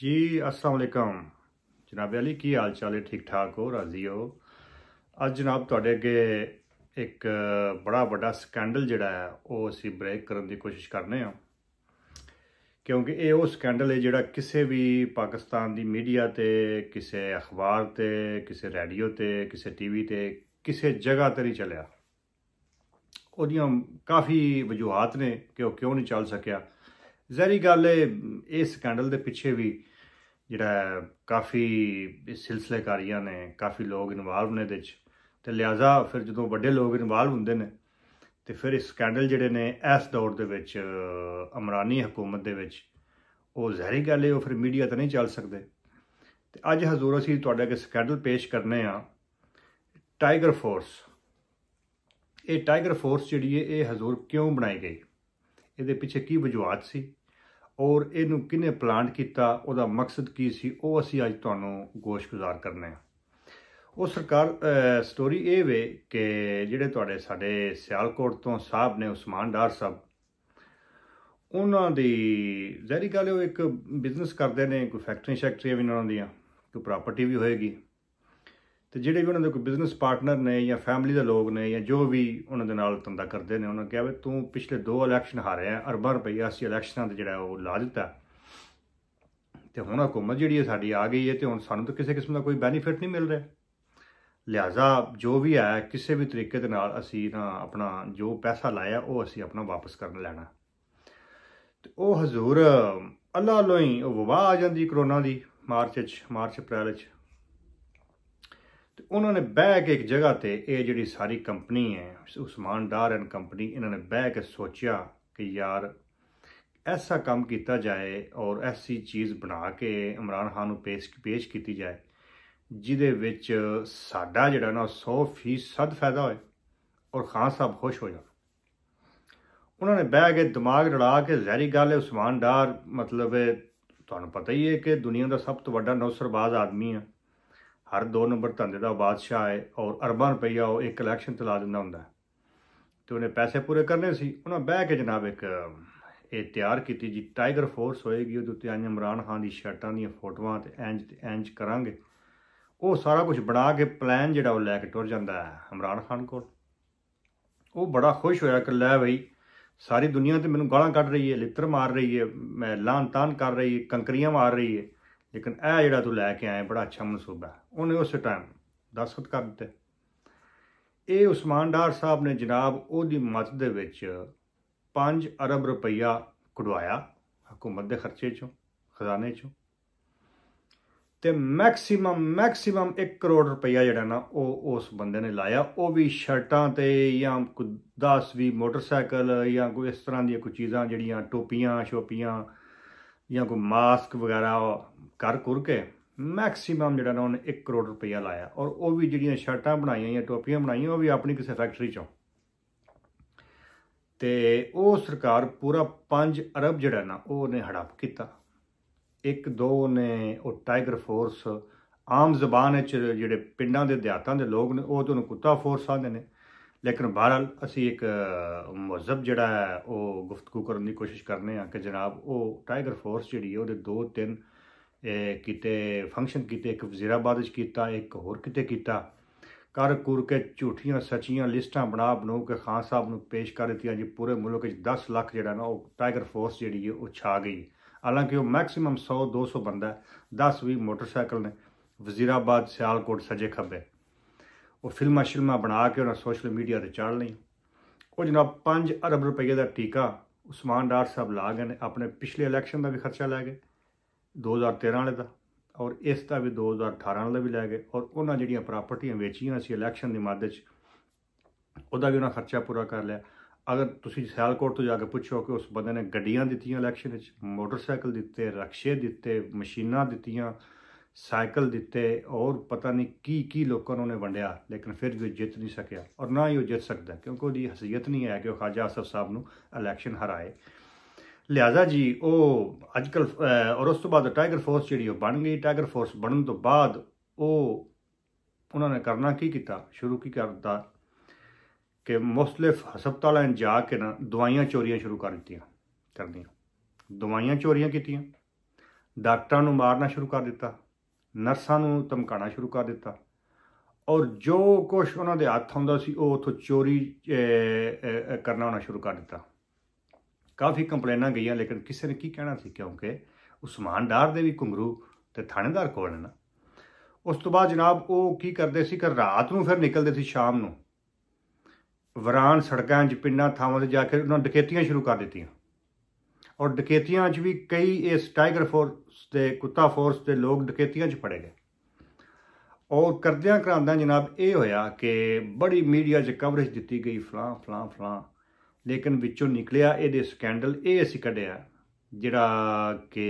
ਜੀ ਅਸਲਾਮ ਅਲੈਕਮ ਜਨਾਬ ਅਲੀ ਕੀ ਹਾਲ ਚਾਲ ਹੈ ਠੀਕ ਠਾਕ ਹੋ ਰਾਜ਼ੀ ਹੋ ਅੱਜ ਜਨਾਬ ਤੁਹਾਡੇ ਅੱਗੇ ਇੱਕ ਬੜਾ ਵੱਡਾ ਸਕੈਂਡਲ ਜਿਹੜਾ ਹੈ ਉਹ ਅਸੀਂ ਬ੍ਰੇਕ ਕਰਨ ਦੀ ਕੋਸ਼ਿਸ਼ ਕਰਨੇ ਆ ਕਿਉਂਕਿ ਇਹ ਉਹ ਸਕੈਂਡਲ ਹੈ ਜਿਹੜਾ ਕਿਸੇ ਵੀ ਪਾਕਿਸਤਾਨ ਦੀ ਮੀਡੀਆ ਤੇ ਕਿਸੇ ਅਖਬਾਰ ਤੇ ਕਿਸੇ ਰੇਡੀਓ ਤੇ ਕਿਸੇ ਟੀਵੀ ਤੇ ਕਿਸੇ ਜਗ੍ਹਾ ਤੇ ਨਹੀਂ ਚੱਲਿਆ ਉਹਦੀਆਂ ਕਾਫੀ ਵਜੂਹਾਂ ਨੇ ਕਿ ਉਹ ਕਿਉਂ ਨਹੀਂ ਚੱਲ ਸਕਿਆ ਜ਼ਰੀ ਗੱਲ ਹੈ ਇਹ ਸਕੈਂਡਲ ਦੇ ਪਿੱਛੇ ਵੀ ਜਿਹੜਾ ਕਾਫੀ ਇਸ ਸਿਲਸਿਲੇਕਾਰੀਆਂ ਨੇ ਕਾਫੀ ਲੋਕ ਇਨਵੋਲਵ ਨੇ ਦੇ ਚ ਤੇ ਲਿਆਜ਼ਾ ਫਿਰ ਜਦੋਂ ਵੱਡੇ ਲੋਕ ਇਨਵੋਲਵ ਹੁੰਦੇ ਨੇ ਤੇ ਫਿਰ ਇਸ ਸਕੈਂਡਲ ਜਿਹੜੇ ਨੇ ਇਸ ਦੌਰ ਦੇ ਵਿੱਚ ਅਮਰਾਨੀ ਹਕੂਮਤ ਦੇ ਵਿੱਚ ਉਹ ਜ਼ਹਿਰੀ ਗੱਲ ਹੈ ਉਹ ਫਿਰ ਮੀਡੀਆ ਤਾਂ ਨਹੀਂ ਚੱਲ ਸਕਦੇ ਤੇ ਅੱਜ ਹਜ਼ੂਰ ਅਸੀਂ ਤੁਹਾਡੇ ਅੱਗੇ ਸਕੈਂਡਲ ਪੇਸ਼ ਕਰਨੇ ਆ ਟਾਈਗਰ ਫੋਰਸ ਇਹ ਟਾਈਗਰ ਫੋਰਸ ਜਿਹੜੀ ਹੈ ਇਹ ਹਜ਼ੂਰ ਕਿਉਂ ਬਣਾਈ ਗਈ ਇਹਦੇ ਪਿੱਛੇ ਕੀ ਵਜੂਹਤ ਸੀ ਔਰ ਇਹਨੂੰ ਕਿਨੇ ਪਲਾਂਟ ਕੀਤਾ ਉਹਦਾ ਮਕਸਦ ਕੀ ਸੀ ਉਹ ਅਸੀਂ ਅੱਜ ਤੁਹਾਨੂੰ ਗੋਸ਼ਗੁਜ਼ਾਰ ਕਰਨੇ ਆ ਉਹ ਸਰਕਾਰ ਸਟੋਰੀ ਇਹ ਵੇ ਕਿ ਜਿਹੜੇ ਤੁਹਾਡੇ ਸਾਡੇ ਸਿਆਲਕੋਟ ਤੋਂ ਸਾਹਿਬ ਨੇ ਉਸਮਾਨ ਡਾਰ ਸਾਹਿਬ ਉਹਨਾਂ ਦੀ ਜ਼ਹਿਰੀ ਗੱਲ ਉਹ ਇੱਕ ਬਿਜ਼ਨਸ ਕਰਦੇ ਨੇ ਕੋਈ ਫੈਕਟਰੀ ਸ਼ੈਕਟਰੀ ਵੀ ਉਹਨਾਂ ਦੀਆਂ ਕੋਈ ਪ੍ਰਾਪਰਟੀ ਵੀ ਹੋਏਗੀ ਤੇ ਜਿਹੜੇ ਵੀ ਉਹਨਾਂ ਦੇ ਕੋਈ ਬਿਜ਼ਨਸ ਪਾਰਟਨਰ ਨੇ ਜਾਂ ਫੈਮਿਲੀ ਦੇ ਲੋਕ ਨੇ ਜਾਂ ਜੋ ਵੀ ਉਹਨਾਂ ਦੇ ਨਾਲ ਧੰਦਾ ਕਰਦੇ ਨੇ ਉਹਨਾਂ ਕਿਹਾ ਵੀ ਤੂੰ ਪਿਛਲੇ ਦੋ ਇਲੈਕਸ਼ਨ ਹਾਰਿਆ ਅਰਬਾਂ ਰੁਪਈਆ ਅਸੀਂ ਇਲੈਕਸ਼ਨਾਂ ਤੇ ਜਿਹੜਾ ਉਹ ਲਾ ਦਿੱਤਾ ਤੇ ਹੁਣ ਹਕੂਮਤ ਜਿਹੜੀ ਸਾਡੀ ਆ ਗਈ ਹੈ ਤੇ ਹੁਣ ਸਾਨੂੰ ਤਾਂ ਕਿਸੇ ਕਿਸਮ ਦਾ ਕੋਈ ਬੈਨੀਫਿਟ ਨਹੀਂ ਮਿਲ ਰਿਹਾ ਲਿਆਜ਼ਾ ਜੋ ਵੀ ਆ ਕਿਸੇ ਵੀ ਤਰੀਕੇ ਦੇ ਨਾਲ ਅਸੀਂ ਨਾ ਆਪਣਾ ਜੋ ਪੈਸਾ ਲਾਇਆ ਉਹ ਅਸੀਂ ਆਪਣਾ ਵਾਪਸ ਕਰਨ ਲੈਣਾ ਤੇ ਉਹ ਹਜ਼ੂਰ ਅੱਲਾ ਲੋਈ ਉਹ ਵਬਾ ਆ ਜਾਂਦੀ ਕਰੋਨਾ ਦੀ ਮਾਰਚ ਵਿੱਚ ਮਾਰਚ ਅਪ੍ਰੈਲ ਵਿੱਚ ਤੇ ਉਹਨਾਂ ਨੇ ਬਹਿ ਕੇ ਇੱਕ ਜਗ੍ਹਾ ਤੇ ਇਹ ਜਿਹੜੀ ਸਾਰੀ ਕੰਪਨੀ ਹੈ ਉਸਮਾਨ ਡਾਰ ਐਂਡ ਕੰਪਨੀ ਇਹਨਾਂ ਨੇ ਬਹਿ ਕੇ ਸੋਚਿਆ ਕਿ ਯਾਰ ਐਸਾ ਕੰਮ ਕੀਤਾ ਜਾਏ ਔਰ ਐਸੀ ਚੀਜ਼ ਬਣਾ ਕੇ ਇਮਰਾਨ ਖਾਨ ਨੂੰ ਪੇਸ਼ ਪੇਸ਼ ਕੀਤੀ ਜਾਏ ਜਿਹਦੇ ਵਿੱਚ ਸਾਡਾ ਜਿਹੜਾ ਨਾ 100% ਫਾਇਦਾ ਹੋਏ ਔਰ ਖਾਨ ਸਾਹਿਬ ਖੁਸ਼ ਹੋ ਜਾਣ ਉਹਨਾਂ ਨੇ ਬਹਿ ਕੇ ਦਿਮਾਗ ਲੜਾ ਕੇ ਜ਼ਹਿਰੀ ਗੱਲ ਹੈ ਉਸਮਾਨ ਡਾਰ ਮਤਲਬ ਤੁਹਾਨੂੰ ਪਤਾ ਹੀ ਹੈ ਕਿ ਦੁਨੀਆ ਦਾ ਸਭ ਤੋਂ ਵੱਡਾ ਨੌਸਰਬਾਜ਼ ਆਦਮੀ ਹੈ ਹਰ ਦੋ ਨੰਬਰ ਧੰਦੇ ਦਾ ਬਾਦਸ਼ਾਹ ਹੈ ਔਰ ਅਰਬਾਂ ਰੁਪਈਆ ਉਹ ਇੱਕ ਇਲੈਕਸ਼ਨ ਤੇ ਲਾ ਦਿੰਦਾ ਹੁੰਦਾ ਤੇ ਉਹਨੇ ਪੈਸੇ ਪੂਰੇ ਕਰਨੇ ਸੀ ਉਹਨਾਂ ਬਹਿ ਕੇ ਜਨਾਬ ਇੱਕ ਇਹ ਤਿਆਰ ਕੀਤੀ ਜੀ ਟਾਈਗਰ ਫੋਰਸ ਹੋਏਗੀ ਉਹਦੇ ਉੱਤੇ ਆਈਆਂ ਇਮਰਾਨ ਖਾਨ ਦੀ ਸ਼ਰਟਾਂ ਦੀਆਂ ਫੋਟੋਆਂ ਤੇ ਇੰਜ ਤੇ ਇੰਜ ਕਰਾਂਗੇ ਉਹ ਸਾਰਾ ਕੁਝ ਬਣਾ ਕੇ ਪਲਾਨ ਜਿਹੜਾ ਉਹ ਲੈ ਕੇ ਟੁਰ ਜਾਂਦਾ ਹੈ ਇਮਰਾਨ ਖਾਨ ਕੋਲ ਉਹ ਬੜਾ ਖੁਸ਼ ਹੋਇਆ ਕਿ ਲੈ ਬਈ ਸਾਰੀ ਦੁਨੀਆ ਤੇ ਮੈਨੂੰ ਗਾਲਾਂ ਕੱਢ ਰਹੀ ਹੈ ਲਿੱਤਰ ਮਾਰ ਰਹੀ ਹੈ ਮੈਂ ਲਾਂਤਾਨ ਕਰ ਰਹੀ ਹੈ ਕੰਕਰੀਆਂ ਮਾਰ ਰਹੀ ਹੈ ਲੇਕਿਨ ਇਹ ਜਿਹੜਾ ਤੂੰ ਲੈ ਕੇ ਆਇਆ ਬੜਾ ਅੱਛਾ ਮਨਸੂਬਾ ਉਹਨੇ ਉਸ ਟਾਈਮ ਦਸਖਤ ਕਰ ਦਿੱਤੇ ਇਹ ਉਸਮਾਨ ਡਾਰ ਸਾਹਿਬ ਨੇ ਜਨਾਬ ਉਹਦੀ ਮਦਦ ਦੇ ਵਿੱਚ 5 ਅਰਬ ਰੁਪਈਆ ਕਢਵਾਇਆ ਹਕੂਮਤ ਦੇ ਖਰਚੇ ਚੋਂ ਖਜ਼ਾਨੇ ਚੋਂ ਤੇ ਮੈਕਸਿਮਮ ਮੈਕਸਿਮਮ 1 ਕਰੋੜ ਰੁਪਈਆ ਜਿਹੜਾ ਨਾ ਉਹ ਉਸ ਬੰਦੇ ਨੇ ਲਾਇਆ ਉਹ ਵੀ ਸ਼ਰਟਾਂ ਤੇ ਜਾਂ ਕੋਈ 10 ਵੀ ਮੋਟਰਸਾਈਕਲ ਜਾਂ ਕੋਈ ਇਸ ਤਰ੍ਹਾਂ ਦੀਆਂ ਕੋਈ ਚੀਜ਼ਾਂ ਜਿਹੜੀਆਂ ਟੋਪੀਆਂ ਸ਼ੋਪੀਆਂ ਜਾਂ ਕੋਈ ਮਾਸਕ ਵਗੈਰਾ ਕਰ ਕਰ ਕੇ ਮੈਕਸਿਮਮ ਜਿਹੜਾ ਨਾ ਉਹਨੇ 1 ਕਰੋੜ ਰੁਪਇਆ ਲਾਇਆ ਔਰ ਉਹ ਵੀ ਜਿਹੜੀਆਂ ਸ਼ਰਟਾਂ ਬਣਾਈਆਂ ਜਾਂ ਟੋਪੀਆਂ ਬਣਾਈਆਂ ਉਹ ਵੀ ਆਪਣੀ ਕਿਸੇ ਫੈਕਟਰੀ ਚੋਂ ਤੇ ਉਹ ਸਰਕਾਰ ਪੂਰਾ 5 ਅਰਬ ਜਿਹੜਾ ਨਾ ਉਹ ਉਹਨੇ ਹੜਪ ਕੀਤਾ ਇੱਕ ਦੋ ਨੇ ਉਹ ਟਾਈਗਰ ਫੋਰਸ ਆਮ ਜ਼ਬਾਨ ਵਿੱਚ ਜਿਹੜੇ ਪਿੰਡਾਂ ਦੇ ਦਿਹਾਤਾਂ ਦੇ ਲੋਕ ਨੇ ਉਹ ਤੋਂ ਕੁੱਤਾ ਫੋਰਸ ਆਂਦੇ ਨੇ ਲੇਕਿਨ ਬਹਰਾਲ ਅਸੀਂ ਇੱਕ ਮੁਹਜ਼ਬ ਜਿਹੜਾ ਹੈ ਉਹ ਗੁਫ਼ਤਗੂ ਕਰਨ ਦੀ ਕੋਸ਼ਿਸ਼ ਕਰਨੇ ਆ ਕਿ ਜਨਾਬ ਉਹ ਟਾਈਗਰ ਫੋਰਸ ਜਿਹੜੀ ਹੈ ਉਹਦੇ ਦੋ ਤਿੰਨ ਕਿਤੇ ਫੰਕਸ਼ਨ ਕੀਤੇ ਇੱਕ ਵਜ਼ੀਰਾਬਾਦ ਵਿੱਚ ਕੀਤਾ ਇੱਕ ਹੋਰ ਕਿਤੇ ਕੀਤਾ ਕਰ ਕੁਰ ਕੇ ਝੂਠੀਆਂ ਸੱਚੀਆਂ ਲਿਸਟਾਂ ਬਣਾ ਬਣੋ ਕੇ ਖਾਨ ਸਾਹਿਬ ਨੂੰ ਪੇਸ਼ ਕਰ ਦਿੱਤੀਆਂ ਜੀ ਪੂਰੇ ਮੁਲਕ ਵਿੱਚ 10 ਲੱਖ ਜਿਹੜਾ ਨਾ ਉਹ ਟਾਈਗਰ ਫੋਰਸ ਜਿਹੜੀ ਹੈ ਉਹ ਛਾ ਗਈ ਹਾਲਾਂਕਿ ਉਹ ਮੈਕਸਿਮਮ 100 200 ਬੰਦਾ 10 20 ਮੋਟਰਸਾਈਕਲ ਨੇ ਵਜ਼ੀਰਾਬਾਦ ਸਿਆਲਕੋਟ ਸਜੇ ਖੱਬੇ ਉਹ ਫਿਲਮਾਂ ਸ਼ਿਲਮਾ ਬਣਾ ਕੇ ਉਹਨਾਂ ਸੋਸ਼ਲ ਮੀਡੀਆ ਤੇ ਚਾੜ ਲਈ ਉਹ ਜਨਾਬ 5 ਅਰਬ ਰੁਪਏ ਦਾ ਟੀਕਾ ਉਸਮਾਨ ਡਾਰ ਸਾਹਿਬ ਲਾ ਗਏ ਨੇ ਆਪਣੇ ਪਿਛਲੇ ਇਲੈਕਸ਼ਨ ਦਾ ਵੀ ਖਰਚਾ ਲੈ ਗਏ 2013 ਵਾਲੇ ਦਾ ਔਰ ਇਸ ਦਾ ਵੀ 2018 ਦਾ ਵੀ ਲੈ ਗਏ ਔਰ ਉਹਨਾਂ ਜਿਹੜੀਆਂ ਪ੍ਰਾਪਰਟੀਆਂ ਵੇਚੀਆਂ ਸੀ ਇਲੈਕਸ਼ਨ ਦੇ ਮੱਦੇ 'ਚ ਉਹਦਾ ਵੀ ਉਹਨਾਂ ਖਰਚਾ ਪੂਰਾ ਕਰ ਲਿਆ ਅਗਰ ਤੁਸੀਂ ਕੋਰਟ ਤੋਂ ਜਾ ਕੇ ਪੁੱਛੋ ਕਿ ਉਸ ਬੰਦੇ ਨੇ ਗੱਡੀਆਂ ਦਿੱਤੀਆਂ ਇਲੈਕਸ਼ਨ ਵਿੱਚ ਮੋਟਰਸਾਈਕਲ ਦਿੱਤੇ ਰਕਸ਼ੇ ਦਿੱਤੇ ਮਸ਼ੀਨਾਂ ਦਿੱਤੀਆਂ ਸਾਈਕਲ ਦਿੱਤੇ ਔਰ ਪਤਾ ਨਹੀਂ ਕੀ ਕੀ ਲੋਕਾਂ ਨੂੰ ਨੇ ਵੰਡਿਆ ਲੇਕਿਨ ਫਿਰ ਵੀ ਉਹ ਜਿੱਤ ਨਹੀਂ ਸਕਿਆ ਔਰ ਨਾ ਹੀ ਉਹ ਜਿੱਤ ਸਕਦਾ ਕਿਉਂਕਿ ਉਹਦੀ ਹਸੀਅਤ ਨਹੀਂ ਹੈ ਕਿ ਉਹ ਖਾਜਾ ਅਸਫ ਸਾਹਿਬ ਨੂੰ ਇਲੈਕਸ਼ਨ ਹਰਾਏ ਲਿਆਜ਼ਾ ਜੀ ਉਹ ਅੱਜਕੱਲ ਔਰ ਉਸ ਤੋਂ ਬਾਅਦ ਟਾਈਗਰ ਫੋਰਸ ਜਿਹੜੀ ਉਹ ਬਣ ਗਈ ਟਾਈਗਰ ਫੋਰਸ ਬਣਨ ਤੋਂ ਬਾਅਦ ਉਹ ਉਹਨਾਂ ਨੇ ਕਰਨਾ ਕੀ ਕੀਤਾ ਸ਼ੁਰੂ ਕੀ ਕਰਤਾ ਕਿ ਮੁਸਲਿਫ ਹਸਪਤਾਲਾਂ ਜਾ ਕੇ ਨਾ ਦਵਾਈਆਂ ਚੋਰੀਆਂ ਸ਼ੁਰੂ ਕਰ ਦਿੱਤੀਆਂ ਕਰਦੀਆਂ ਦਵਾਈਆਂ ਚੋਰੀਆਂ ਕੀਤੀਆਂ ਡਾਕਟਰਾਂ ਨੂੰ ਮਾਰਨਾ ਸ਼ੁਰੂ ਕਰ ਦਿੱਤਾ ਨਰਸਾਂ ਨੂੰ ਧਮਕਾਣਾ ਸ਼ੁਰੂ ਕਰ ਦਿੱਤਾ ਔਰ ਜੋ ਕੁਝ ਉਹਨਾਂ ਦੇ ਹੱਥ ਹੁੰਦਾ ਸੀ ਉਹ ਉਥੋਂ ਚੋਰੀ ਕਰਨਾ ਉਹਨਾਂ ਸ਼ੁਰੂ ਕਰ ਦਿੱਤਾ ਕਾਫੀ ਕੰਪਲੇਨਾਂ ਗਈਆਂ ਲੇਕਿਨ ਕਿਸੇ ਨੇ ਕੀ ਕਹਿਣਾ ਸੀ ਕਿਉਂਕਿ ਉਸਮਾਨ ਡਾਰ ਦੇ ਵੀ ਘੁੰਗਰੂ ਤੇ ਥਾਣੇਦਾਰ ਕੋਲ ਨਾ ਉਸ ਤੋਂ ਬਾਅਦ ਜਨਾਬ ਉਹ ਕੀ ਕਰਦੇ ਸੀ ਕਿ ਰਾਤ ਨੂੰ ਫਿਰ ਨਿਕਲਦੇ ਸੀ ਸ਼ਾਮ ਨੂੰ ਵਰਾਨ ਸੜਕਾਂ 'ਚ ਪਿੰਡਾਂ ਥਾਵਾਂ ਤੇ ਜਾ ਕੇ ਉਹਨਾਂ ਡਕੈਤੀਆਂ ਸ਼ੁਰੂ ਕਰ ਦਿੱਤੀਆਂ ਔਰ ਡਕੇਤੀਆਂ 'ਚ ਵੀ ਕਈ ਇਸ ਟਾਈਗਰ ਫੋਰਸ ਦੇ ਕੁੱਤਾ ਫੋਰਸ ਦੇ ਲੋਕ ਡਕੇਤੀਆਂ 'ਚ ਫੜੇ ਗਏ ਔਰ ਕਰਦਿਆਂ ਕਰਾਂਦਾ ਜਨਾਬ ਇਹ ਹੋਇਆ ਕਿ ਬੜੀ ਮੀਡੀਆ 'ਚ ਕਵਰੇਜ ਦਿੱਤੀ ਗਈ ਫਲਾਂ ਫਲਾਂ ਫਲਾਂ ਲੇਕਿਨ ਵਿੱਚੋਂ ਨਿਕਲਿਆ ਇਹਦੇ ਸਕੈਂਡਲ ਇਹ ਅਸੀਂ ਕੱਢਿਆ ਜਿਹੜਾ ਕਿ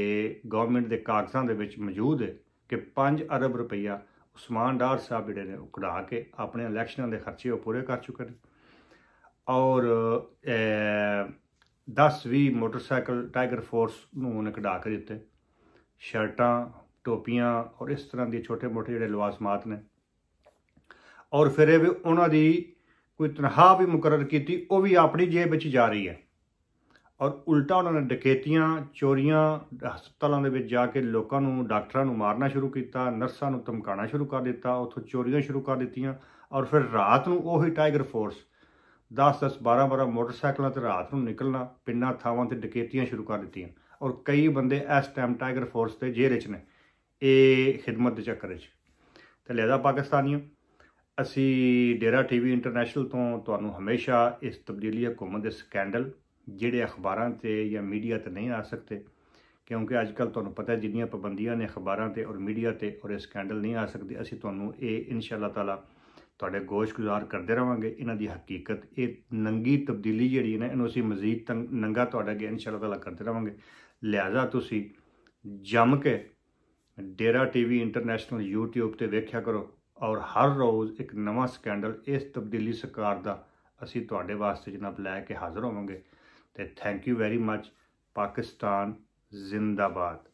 ਗਵਰਨਮੈਂਟ ਦੇ ਕਾਗਜ਼ਾਂ ਦੇ ਵਿੱਚ ਮੌਜੂਦ ਹੈ ਕਿ 5 ਅਰਬ ਰੁਪਈਆ ਉਸਮਾਨ ਡਾਰ ਸਾਹਿਬ ਜਿਹੜੇ ਨੇ ਉਕੜਾ ਕੇ ਆਪਣੇ ਇਲੈਕਸ਼ਨਾਂ ਦੇ ਖਰਚੇ ਉਹ ਪੂਰੇ ਕਰ ਚੁੱਕੇ ਨੇ ਔਰ 10-20 ਮੋਟਰਸਾਈਕਲ ਟਾਈਗਰ ਫੋਰਸ ਨੂੰ ਉਹਨੇ ਕਢਾ ਕੇ ਦਿੱਤੇ ਸ਼ਰਟਾਂ ਟੋਪੀਆਂ ਔਰ ਇਸ ਤਰ੍ਹਾਂ ਦੇ ਛੋਟੇ-ਮੋਟੇ ਜਿਹੜੇ ਲਵਾਸਮਾਤ ਨੇ ਔਰ ਫਿਰ ਇਹ ਵੀ ਉਹਨਾਂ ਦੀ ਕੋਈ ਤਨਖਾਹ ਵੀ ਮੁਕਰਰ ਕੀਤੀ ਉਹ ਵੀ ਆਪਣੀ ਜੇਬ ਵਿੱਚ ਜਾ ਰਹੀ ਹੈ ਔਰ ਉਲਟਾ ਉਹਨਾਂ ਨੇ ਡਕੈਤੀਆਂ ਚੋਰੀਆਂ ਹਸਪਤਾਲਾਂ ਦੇ ਵਿੱਚ ਜਾ ਕੇ ਲੋਕਾਂ ਨੂੰ ਡਾਕਟਰਾਂ ਨੂੰ ਮਾਰਨਾ ਸ਼ੁਰੂ ਕੀਤਾ ਨਰਸਾਂ ਨੂੰ ਧਮਕਾਣਾ ਸ਼ੁਰੂ ਕਰ ਦਿੱਤਾ ਉੱਥੋਂ ਚੋਰੀਆਂ ਸ਼ੁਰੂ ਕਰ ਦਿੱਤੀਆਂ ਔਰ ਫਿਰ ਰਾਤ ਨੂੰ ਉਹੀ ਟਾਈਗਰ ਫੋਰਸ 10-10 12-12 ਮੋਟਰਸਾਈਕਲਾਂ ਤੇ ਰਾਤ ਨੂੰ ਨਿਕਲਣਾ ਪਿੰਨਾ ਥਾਵਾਂ ਤੇ ਡਕੈਤੀਆਂ ਸ਼ੁਰੂ ਕਰ ਦਿੱਤੀਆਂ ਔਰ ਕਈ ਬੰਦੇ ਇਸ ਟਾਈਮ ਟਾਈਗਰ ਫੋਰਸ ਤੇ ਜੇਰੇ ਚ ਨੇ ਇਹ ਖਿਦਮਤ ਦੇ ਚੱਕਰ ਵਿੱਚ ਤੇ ਲਿਆਦਾ ਪਾਕਿਸਤਾਨੀਓ ਅਸੀਂ ਡੇਰਾ ਟੀਵੀ ਇੰਟਰਨੈਸ਼ਨਲ ਤੋਂ ਤੁਹਾਨੂੰ ਹਮੇਸ਼ਾ ਇਸ ਤਬਦੀਲੀ ਹਕੂਮਤ ਦੇ ਸਕੈਂਡਲ ਜਿਹੜੇ ਅਖਬਾਰਾਂ ਤੇ ਜਾਂ ਮੀਡੀਆ ਤੇ ਨਹੀਂ ਆ ਸਕਦੇ ਕਿਉਂਕਿ ਅੱਜ ਕੱਲ ਤੁਹਾਨੂੰ ਪਤਾ ਜਿੰਨੀਆਂ ਪਾਬੰਦੀਆਂ ਨੇ ਅਖਬਾਰਾਂ ਤੇ ਔਰ ਮੀਡੀਆ ਤੇ ਔਰ ਇਹ ਸਕੈਂਡਲ ਨਹੀਂ ਆ ਸਕਦੇ ਅਸੀਂ ਤੁਹਾਨੂੰ ਇਹ ਇਨਸ਼ਾ ਅੱਲਾਹ ਤਾਲਾ ਤੁਹਾਡੇ ਗੁਜ਼ਾਰ ਕਰਦੇ ਰਵਾਂਗੇ ਇਹਨਾਂ ਦੀ ਹਕੀਕਤ ਇਹ ਨੰਗੀ ਤਬਦੀਲੀ ਜਿਹੜੀ ਹੈ ਨਾ ਇਹਨੂੰ ਅਸੀਂ ਮਜ਼ੀਦ ਨੰਗਾ ਤੁਹਾਡੇ ਅੱਗੇ ਇਨਸ਼ਾਅੱਲਾ ਤਾਲਾ ਕਰਦੇ ਰਵਾਂਗੇ ਲਿਆਜ਼ਾ ਤੁਸੀਂ ਜਮ ਕੇ ਡੇਰਾ ਟੀਵੀ ਇੰਟਰਨੈਸ਼ਨਲ YouTube ਤੇ ਵੇਖਿਆ ਕਰੋ ਔਰ ਹਰ ਰੋਜ਼ ਇੱਕ ਨਵਾਂ ਸਕੈਂਡਲ ਇਸ ਤਬਦੀਲੀ ਸਰਕਾਰ ਦਾ ਅਸੀਂ ਤੁਹਾਡੇ ਵਾਸਤੇ ਜਨਾਬ ਲੈ ਕੇ ਹਾਜ਼ਰ ਹੋਵਾਂਗੇ ਤੇ thank you very much Pakistan ਜ਼ਿੰਦਾਬਾਦ